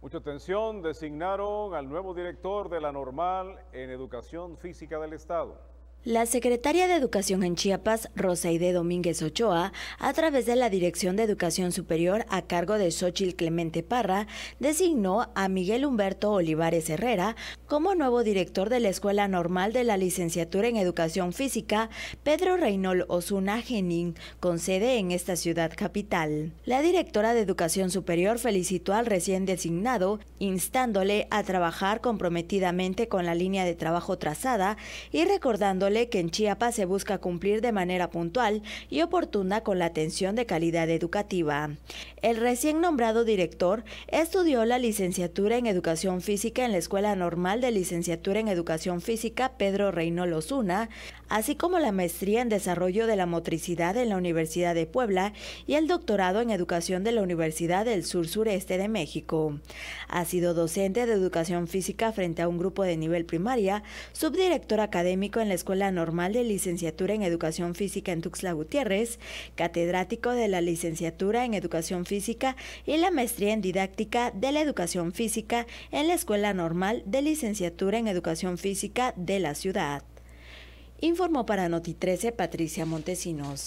Mucha atención, designaron al nuevo director de la normal en educación física del Estado. La secretaria de Educación en Chiapas, Rosaide Domínguez Ochoa, a través de la Dirección de Educación Superior a cargo de Xochil Clemente Parra, designó a Miguel Humberto Olivares Herrera como nuevo director de la Escuela Normal de la Licenciatura en Educación Física Pedro Reinol Osuna Genin, con sede en esta ciudad capital. La directora de Educación Superior felicitó al recién designado, instándole a trabajar comprometidamente con la línea de trabajo trazada y recordando que en Chiapas se busca cumplir de manera puntual y oportuna con la atención de calidad educativa. El recién nombrado director estudió la licenciatura en Educación Física en la Escuela Normal de Licenciatura en Educación Física Pedro Reino Lozuna, así como la maestría en Desarrollo de la Motricidad en la Universidad de Puebla y el doctorado en Educación de la Universidad del Sur Sureste de México. Ha sido docente de Educación Física frente a un grupo de nivel primaria, subdirector académico en la Escuela Escuela Normal de Licenciatura en Educación Física en Tuxtla Gutiérrez, catedrático de la Licenciatura en Educación Física y la Maestría en Didáctica de la Educación Física en la Escuela Normal de Licenciatura en Educación Física de la ciudad. Informó para Noti 13 Patricia Montesinos.